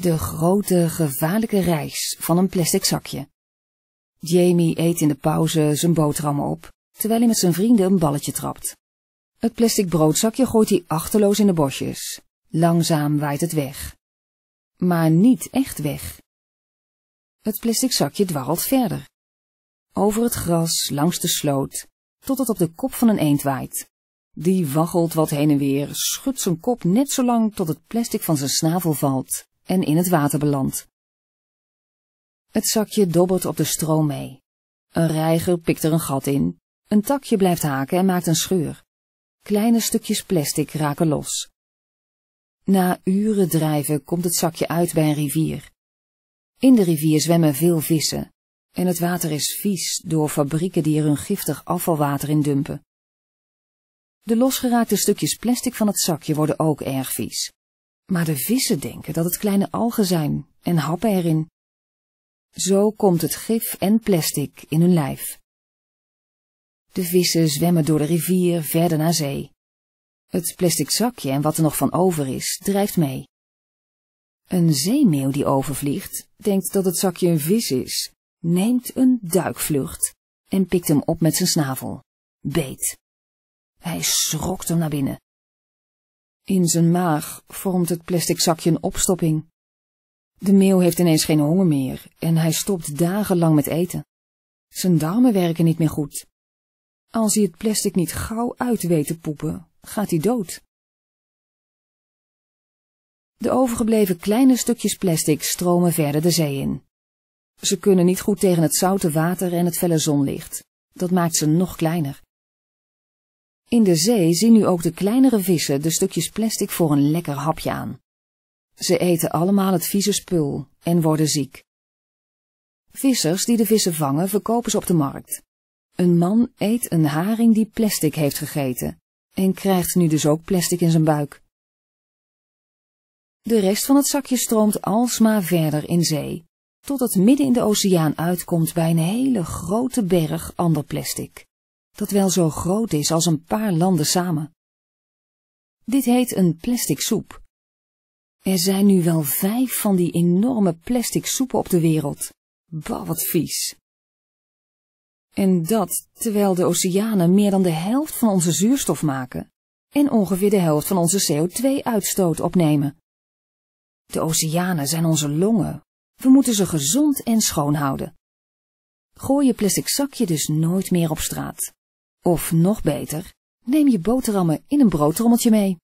de grote, gevaarlijke reis van een plastic zakje. Jamie eet in de pauze zijn boterhammen op, terwijl hij met zijn vrienden een balletje trapt. Het plastic broodzakje gooit hij achterloos in de bosjes. Langzaam waait het weg. Maar niet echt weg. Het plastic zakje dwarrelt verder. Over het gras, langs de sloot, tot het op de kop van een eend waait. Die waggelt wat heen en weer, schudt zijn kop net zo lang tot het plastic van zijn snavel valt en in het water belandt. Het zakje dobbert op de stroom mee. Een reiger pikt er een gat in, een takje blijft haken en maakt een scheur. Kleine stukjes plastic raken los. Na uren drijven komt het zakje uit bij een rivier. In de rivier zwemmen veel vissen en het water is vies door fabrieken die er hun giftig afvalwater in dumpen. De losgeraakte stukjes plastic van het zakje worden ook erg vies. Maar de vissen denken dat het kleine algen zijn en happen erin. Zo komt het gif en plastic in hun lijf. De vissen zwemmen door de rivier verder naar zee. Het plastic zakje en wat er nog van over is, drijft mee. Een zeemeeuw die overvliegt, denkt dat het zakje een vis is, neemt een duikvlucht en pikt hem op met zijn snavel. Beet. Hij schrokt hem naar binnen. In zijn maag vormt het plastic zakje een opstopping. De meeuw heeft ineens geen honger meer en hij stopt dagenlang met eten. Zijn darmen werken niet meer goed. Als hij het plastic niet gauw uit weet te poepen, gaat hij dood. De overgebleven kleine stukjes plastic stromen verder de zee in. Ze kunnen niet goed tegen het zoute water en het felle zonlicht. Dat maakt ze nog kleiner. In de zee zien nu ook de kleinere vissen de stukjes plastic voor een lekker hapje aan. Ze eten allemaal het vieze spul en worden ziek. Vissers die de vissen vangen verkopen ze op de markt. Een man eet een haring die plastic heeft gegeten en krijgt nu dus ook plastic in zijn buik. De rest van het zakje stroomt alsmaar verder in zee, tot het midden in de oceaan uitkomt bij een hele grote berg ander plastic dat wel zo groot is als een paar landen samen. Dit heet een plastic soep. Er zijn nu wel vijf van die enorme plastic soepen op de wereld. Bah, wat vies. En dat terwijl de oceanen meer dan de helft van onze zuurstof maken en ongeveer de helft van onze CO2-uitstoot opnemen. De oceanen zijn onze longen. We moeten ze gezond en schoon houden. Gooi je plastic zakje dus nooit meer op straat. Of nog beter, neem je boterhammen in een broodtrommeltje mee.